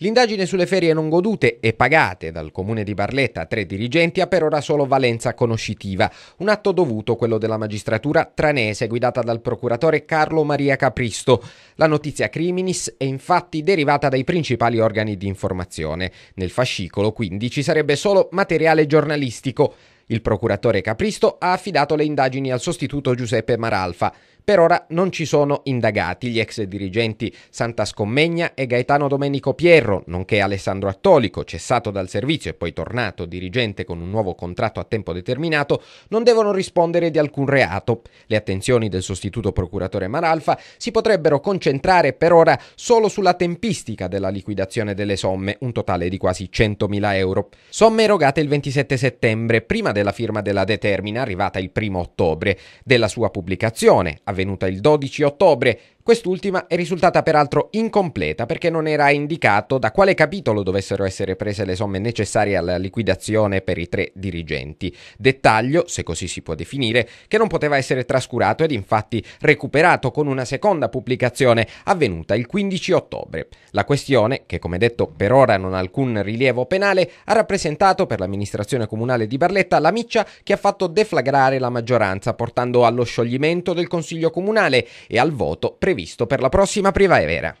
L'indagine sulle ferie non godute e pagate dal comune di Barletta a tre dirigenti ha per ora solo valenza conoscitiva, un atto dovuto quello della magistratura tranese guidata dal procuratore Carlo Maria Capristo. La notizia criminis è infatti derivata dai principali organi di informazione. Nel fascicolo quindi ci sarebbe solo materiale giornalistico. Il procuratore Capristo ha affidato le indagini al sostituto Giuseppe Maralfa. Per ora non ci sono indagati gli ex dirigenti Santa Scommegna e Gaetano Domenico Pierro, nonché Alessandro Attolico, cessato dal servizio e poi tornato dirigente con un nuovo contratto a tempo determinato, non devono rispondere di alcun reato. Le attenzioni del sostituto procuratore Maralfa si potrebbero concentrare per ora solo sulla tempistica della liquidazione delle somme, un totale di quasi 100.000 euro. Somme erogate il 27 settembre, prima della firma della determina arrivata il 1 ottobre, della sua pubblicazione, avvenuta il 12 ottobre, Quest'ultima è risultata peraltro incompleta perché non era indicato da quale capitolo dovessero essere prese le somme necessarie alla liquidazione per i tre dirigenti. Dettaglio, se così si può definire, che non poteva essere trascurato ed infatti recuperato con una seconda pubblicazione avvenuta il 15 ottobre. La questione, che come detto per ora non ha alcun rilievo penale, ha rappresentato per l'amministrazione comunale di Barletta la miccia che ha fatto deflagrare la maggioranza portando allo scioglimento del Consiglio comunale e al voto previsto previsto per la prossima primavera.